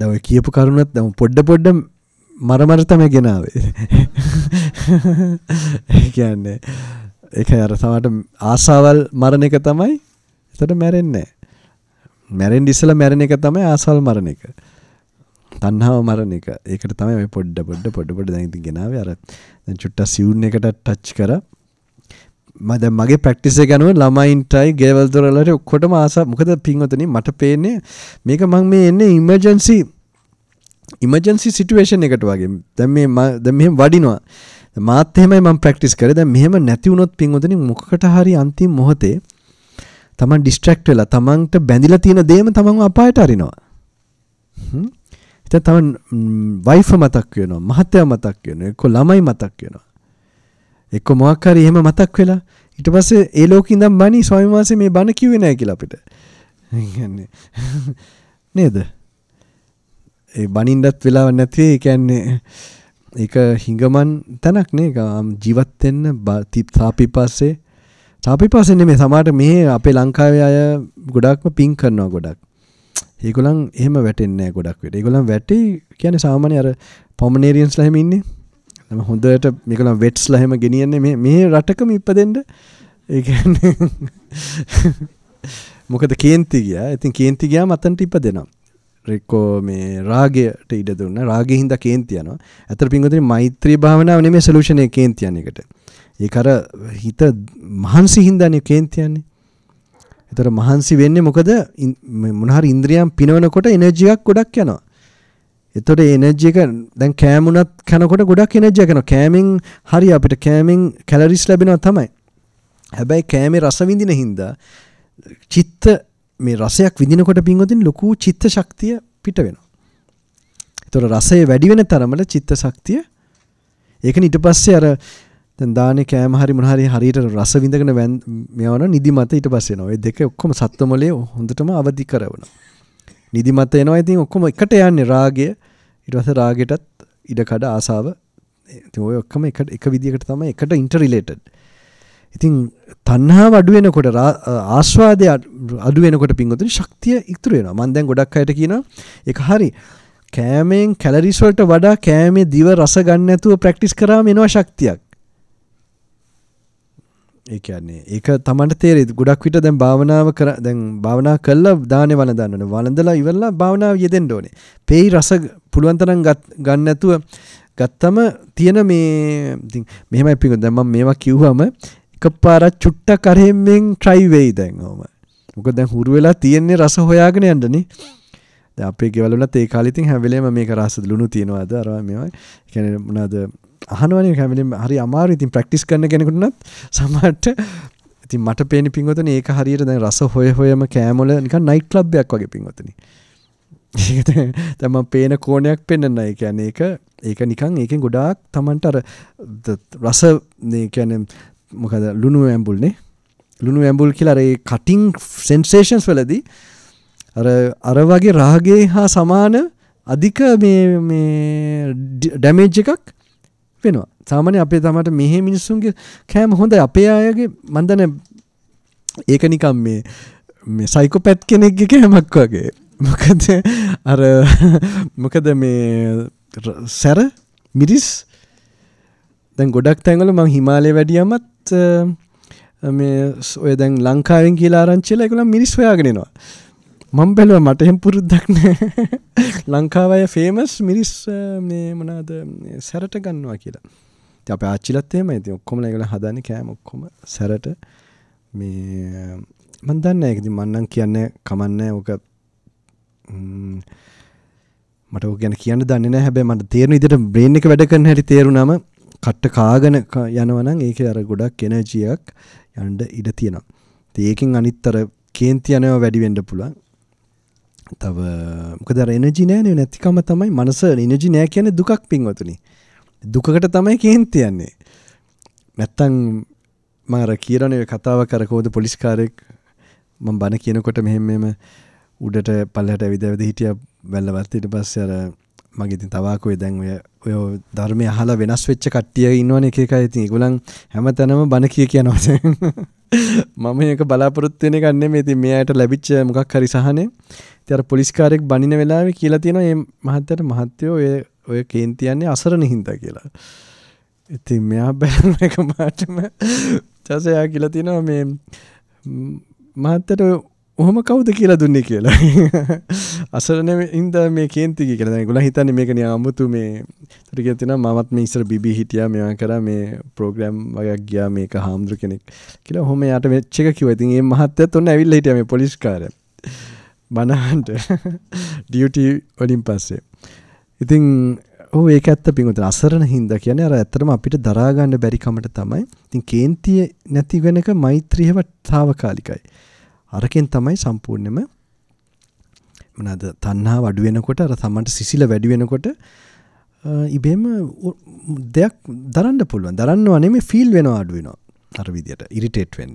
දව කියපු කරුණත් දම පොඩ්ඩ පොඩ්ඩ මරමරතම ගෙනාවේ කියන්නේ එක අර සමට ආසාවල් මරණ එක තමයි එතට මැරෙන්නේ මැරෙන් ඉස්සල මැරණ එක තමයි ආසල් මරණ එක තන්හාව මරණ එක ඒකට තමයි පොඩ්ඩ පොඩ්ඩ පොඩ්ඩ පොඩ දැති ගෙනාව අර චුට්ට සිවුන් එකට ටච් කරා මද මගේ ප්‍රක්ටිසේ ගැනුව ළමයින්ටයි ගෙවල්දොරලට ඔක්කොට මාස මොකද පින්වතන මට පේන්නේ මේක මං මේ එන්න ඉමජන්සි ඉමජන්සි සිටුවේෂන් එකට වගේ දැ මෙ වඩිනවා මාතෙමයි මම ප්‍රක්ටිස් කරද මෙහම නැතිවුණොත් පින්වතන මොකට හරි අන්තිම මොහොතේ තමන් ඩිස්ට්‍රක්ට වෙලා තමන්ට බැඳිලා තියෙන දේම තමන් අපායට අරිනවා එතන තමන් වයිෆ මතක් වෙනවා මහත්තයා මතක් වෙනවා එක්ක ළමයි මතක් වෙනවා එක්ක මොකක් හරි එහෙම මතක් වෙලා ඊට පස්සේ ඒ ලෝකේ ඉඳන් බණි ස්වාමීන් වහන්සේ මේ බණ කිව්වේ නැහැ කියලා අපිට. කියන්නේ නේද? ඒ බණින්නත් වෙලාවක් නැති වෙයි. කියන්නේ ඒක හිඟමන් තැනක් නේ. ජීවත් වෙන්න තාපිපස්සේ තාපිපස්සේ නෙමෙයි සමහරට මේ අපේ ලංකාවේ අය ගොඩක්ම පිං කරනවා ගොඩක්. ඒගොල්ලන් එහෙම වැටෙන්නේ නැහැ ගොඩක් වෙලට. ඒගොල්ලන් වැටි කියන්නේ සාමාන්‍ය අර පොමනේරියන්ස්ලා එහෙම ඉන්නේ. තම හොඳට මේකල වෙට්ස් ලහෙම ගෙනියන්නේ මේ මේ රටකම ඉපදෙන්ට ඒකන්න මොකද කේන්ති ගිය ඉතින් කේන්ති ගයා මතන්ට ඉප දෙනම් රෙක්කෝ මේ රාගයට ඉඩ දුන්න රාගෙ හින්දා කේන්තියනවා ඇතර පින්ගතින් මෛත්‍රී භාවනාව නෙමේ සොලූෂන් එක කේන්තියන එකට ඒක අර හිත මහන්සි හින්දානේ කේන්තියන්නේ එතකොට මහන්සි වෙන්නේ මොකද මොනහරි ඉන්ද්‍රියම් පිනවනකොට එනර්ජියක් ගොඩක් යනවා එතකොට එනර්ජි එක දැන් කෑමුණත් කනකොට ගොඩක් එනර්ජි යනවා. කෑමෙන් හරි අපිට කෑමෙන් කැලරිස් ලැබෙනවා තමයි. හැබැයි කෑමේ රස විඳින හින්දා චිත්ත මේ රසයක් විඳිනකොට පින්වතුනි ලොකු චිත්ත ශක්තිය පිට වෙනවා. එතකොට රසය වැඩි වෙන තරමට චිත්ත ශක්තිය ඒකනේ ඊට පස්සේ අර දැන් දානේ කෑම හරි මොන හරි හරියට රස විඳගෙන මෙවන නිදිමත ඊට පස්සේ එනවා. ඒ දෙක ඔක්කොම සත්ත්ව මොලේ හොඳටම අවදි කරවනවා. නිදිමත එනවා ඉතින් ඔක්කොම එකට යන්නේ රාගය ඊට පස්සේ රාගෙටත් ඉඩකඩ ආසාව ඉතින් ඔය ඔක්කොම එක එක විදිහකට තමයි එකට ඉන්ටර්රිලේටඩ් ඉතින් තණ්හාව අඩු වෙනකොට ආස්වාදය අඩු වෙනකොට පිංගුතුනි ශක්තිය ඉතුරු වෙනවා මම දැන් ගොඩක් අයට කියනවා ඒක හරි කෑමෙන් කැලරිස් වලට වඩා කෑමේ දිව රස ගන්න නැතුව ප්‍රැක්ටිස් කරාම එනවා ශක්තියක් ඒ කියන්නේ ඒක තමන්ට තේරෙයි ගොඩක් විට දැන් භාවනාව කර දැන් භාවනා කළා දානේ වළඳන්න වළඳලා ඉවරලා භාවනාව යෙදෙන්න ඕනේ. පේයි රස පුළුවන් තරම් ගන්න නැතුව ගත්තම තියෙන මේ ඉතින් මෙහෙමයි පිඟු දැන් මම මේවා කිව්වම එකපාරක් චුට්ටක් අරෙම්මෙන් try වෙයි දැන් ඕම. මොකද දැන් හුරු වෙලා තියෙන්නේ රස හොයාගෙන යන්නනේ. දැන් අපේ ගෙවල් වලත් ඒ කාලේ ඉතින් හැම වෙලේම මේක රස ලුණු තියනවාද අර මේවා. කියන්නේ මොනවාද අහනුවන කැමලින් හරි අමාරු ඉතින් ප්‍රක්ටිස් කරන කෙනෙකුටනත් සමට ඉතින් මට පේනි පින්වතන ඒක හරියට දැන් රස හොය හොයම කෑමොල නික නයිට් ලබ්යක් වගේ පින්වතන තම පේන කෝනයක් පෙන්න්න එක ඇන එක ඒක නිකං ඒකෙන් ගොඩාක් තමන්ට අර රස කියැන මොකද ලුණු ඇම්බුල්නේ ලුණු ඇම්බුල් කියලර කටිං සෙන්සේෂන්ස් වලදී අර අර වගේ රාගේ හා සමාන අධික මේ ඩැමේජ් එකක් වෙනවා. සාමාන්‍ය අපේ තමට මෙහෙ මිනිස්සුන්ගේ කෑම හොඳයි. අපේ අයගේ මන් දන්නේ ඒක නිකන් මේ මේ සයිකෝපැත් කෙනෙක්ගේ කෑමක් වගේ. මොකද අර මොකද මේ සැර මිරිස් දැන් ගොඩක් තැන්වල මං හිමාලය වැඩියමත් මේ ඔය දැන් ලංකාවෙන් කියලා ආරංචිලා ඒගොල්ලන් මිරිස් හොයාගෙන එනවා. මං බැලුව මට එහෙම පුරුද්දක් නෑ ලංකාවය ෆේමස් මිනිස් මේ මොනාද සැරට ගන්නවා කියලා අප ආච්චිලත්තේම ඇති ඔක්කොම එකල හදන කෑම ඔක්කොම සැරට මේ මන්දන්න එකති මන්නම් කියන්න කමන්න ඕක මට ගැන කියන්න දන්න හැබැ මට තේරන ඉදිට බ්‍රේන් එක වැඩ කරන හැරි තේරුණම කට්ට කාගන යනවනම් ඒක අර ගොඩක් එනජියක් යන්ඩ ඉඩ තියෙනවා ඒකින් අනිත්තර කේන්ති යනව වැඩිවෙන්ඩ පුළුවන් තව මොකද එනජි නෑනේ නැතිකම තමයි මනස එනජි නෑ කියන දුකක් පින්වතුනි. දුකකට තමයි කේන්ති යන්නේ. නැත්තම් මම අර කියනනේ කතාව කර කොහොමද පොලිස්කාරයෙක් මම බන කියනකොට මෙහෙම මෙහෙම උඩට පල්ලට ඇවිද ඇවිද හිටියා වැල්ලවත් ඊට පස්සේ අර මගේ ඉතින් තවාකෝය දැන් ඔය ඔය ධර්මය අහලා වෙනස් වෙච්ච කට්ටිය ඉන්නවනේ එක එකයි ඉතින් ඒගොල්ලන් හැමතැනම බන කිය කියනවා මම ඒක බලාපොරොත්වෙන කන්නේ මේ ති මේයට ලැබිච්ච මොකක් හරි සහනේ තර පොලිස්කාරෙක් බනින වෙලාව කියලා තියෙන ඒ මහත්තයට මහත්තයෝ ඔය ඔය කේන්තියන්නේ අසරණ හින්ද කියලා ඉති මෙයා බැලම එක මාටම චසයා කියලා තිනවා මේ මහත්තට ඔහොම කවුද කියලා දුන්නේ කියලා අසරන ඉන්ද මේ කේන්තික කියලා ගොල හිතන්න මේක නිය අමුතු මේ තුරික තින මත් මේ ඉස්සර බිබි හිටිය මෙවා කර මේ ප්‍රෝග්‍රම් වගයක් ගියා මේක හාමුදුර කෙනෙක් කියලා හොම යට වෙච්ච එක කිව ඉතින් ඒ මහත්තයත් ඔන්න ඇවිල්ලා හිටියා මේ පොලිස් කාර්ය බනහන්ට ඩියුටි වලින් පස්සේ ඉතින් ඕ ඒක ඇත්ත පින්වත අසරණ හින්ද කියන අර ඇත්තරම අපිට දරාගන්න බැරිකමට තමයි ඉතින් කේන්තිය නැති වෙනක මෛත්‍රියව තාවකාලිකයි අරකින් තමයි සම්පූර්ණයෙන්ම මොනවාද තණ්හාව අඩු වෙනකොට අර තමන්ට සිසිල වැඩි වෙනකොට ඉබේම දෙයක් දරන්න පුළුවන්. දරන්නව නෙමෙයි ෆීල් වෙනවා අඩු වෙනවා. අර විදියට ඉරිටේට් වෙන්න.